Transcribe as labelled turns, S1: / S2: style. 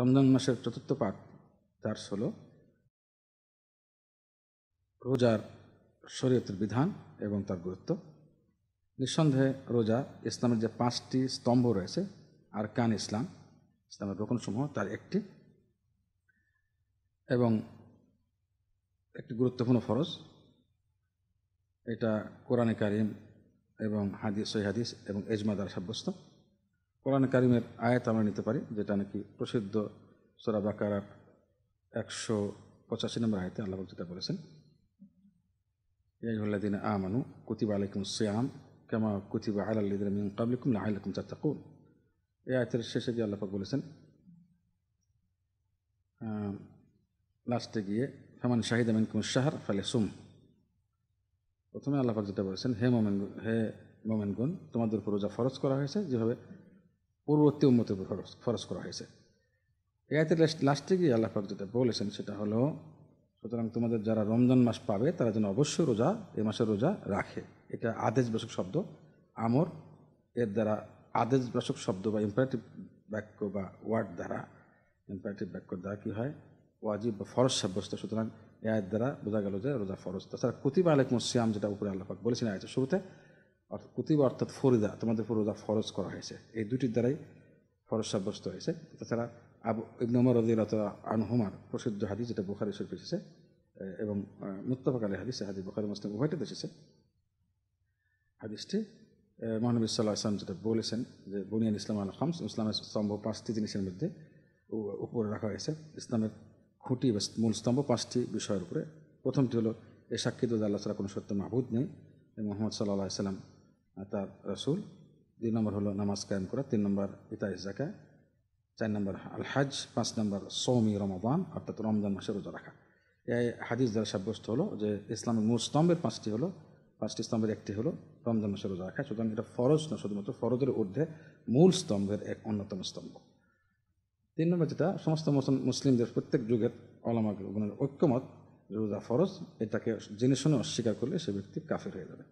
S1: রমজান মাসের চতুর্থ পাঠ তার হল রোজার শরীয়তের বিধান এবং তার গুরুত্ব নিঃসন্দেহে রোজা ইসলামের যে পাঁচটি স্তম্ভ রয়েছে আর কান ইসলাম ইসলামের রোকনসমূহ তার একটি এবং একটি গুরুত্বপূর্ণ ফরজ এটা কোরআনে কারিম এবং হাদিস সৈহাদিস এবং এজমাদার সাব্যস্ত কোরআন কারিমের আয়াত আমরা নিতে পারি যেটা নাকি প্রসিদ্ধ সোরা বাকারার একশো পঁচাশি নম্বর আয়তে আল্লাহ বক্তৃতা বলেছেন ইয়াহুল্লাদিন আমানু কুতিবা আলাইকুম সিয়াম কেমা কুতিবা আলাল্লিদিন মিন কাবলিকুম লাহাইলাকুম চাত্তাকুন এই আয়তের শেষে গিয়ে আল্লাপাক বলেছেন লাস্টে গিয়ে হেমান শাহিদ আমিন কুম শাহর ফালে সুম প্রথমে আল্লাহাক যেটা বলেছেন হে মোমেন হে মোমেনগুন তোমাদের উপর রোজা ফরজ করা হয়েছে যেভাবে পূর্ববর্তী উন্মতের উপর খরচ করা হয়েছে এতে লাস্টে গিয়ে আল্লাহাক যেটা বলেছেন সেটা হলো সুতরাং তোমাদের যারা রমজান মাস পাবে তারা যেন অবশ্যই রোজা এ মাসের রোজা রাখে এটা আদেশ বাসক শব্দ আমর এর দ্বারা বাসক শব্দ বা ইম্পারেটিভ বাক্য বা ওয়ার্ড দ্বারা ইম্পারেটিভ বাক্য দ্বারা কী হয় ওয়াজিব বা ফরজ সাব্যস্ত সুতরাং এর দ্বারা বোঝা গেল যে রোজা ফরজ তাছাড়া কুতিবা আলেক মুসিয়াম যেটা উপরে আল্লাহাক বলেছেন আয়ত শুরুতে অর্থাৎ কুতিবা অর্থাৎ ফরিদা তোমাদের ফরুদা ফরজ করা হয়েছে এই দুটির দ্বারাই ফরজ সাব্যস্ত হয়েছে তাছাড়া আবু ইবন উমর রদিলত আনহুমার প্রসিদ্ধ হাদি যেটা বোখারি শরীফ এসেছে এবং মুত্তাফাক আলী হাদিস হাদি বোখারি মুসলিম উভয়টি এসেছে হাদিসটি মহানবী সাল্লাহ ইসলাম যেটা বলেছেন যে বুনিয়ান ইসলাম আল খামস ইসলামের স্তম্ভ পাঁচটি জিনিসের মধ্যে উপরে রাখা হয়েছে ইসলামের খুঁটি বা মূল স্তম্ভ পাঁচটি বিষয়ের উপরে প্রথমটি হলো এ সাক্ষী আল্লাহ ছাড়া কোনো সত্য মাহবুদ নেই মোহাম্মদ সাল্লাহ ইসলাম তার রাসুল দুই নম্বর হলো নামাজ কায়েম করা তিন নম্বর ইতা জাকা চার নম্বর আল হাজ পাঁচ নম্বর সৌমি রমাদান অর্থাৎ রমজান মাসে রোজা রাখা এই হাদিস দ্বারা সাব্যস্ত হলো যে ইসলামের মূল স্তম্ভের পাঁচটি হলো পাঁচটি স্তম্ভের একটি হলো রমজান মাসে রোজা রাখা সুতরাং এটা ফরজ না শুধুমাত্র ফরজের ঊর্ধ্বে মূল স্তম্ভের এক অন্যতম স্তম্ভ তিন নম্বর যেটা সমস্ত মুসলিমদের প্রত্যেক যুগের অলামাগুনের ঐক্যমত রোজা ফরজ এটাকে জেনে শুনে অস্বীকার করলে সে ব্যক্তি কাফের হয়ে যাবে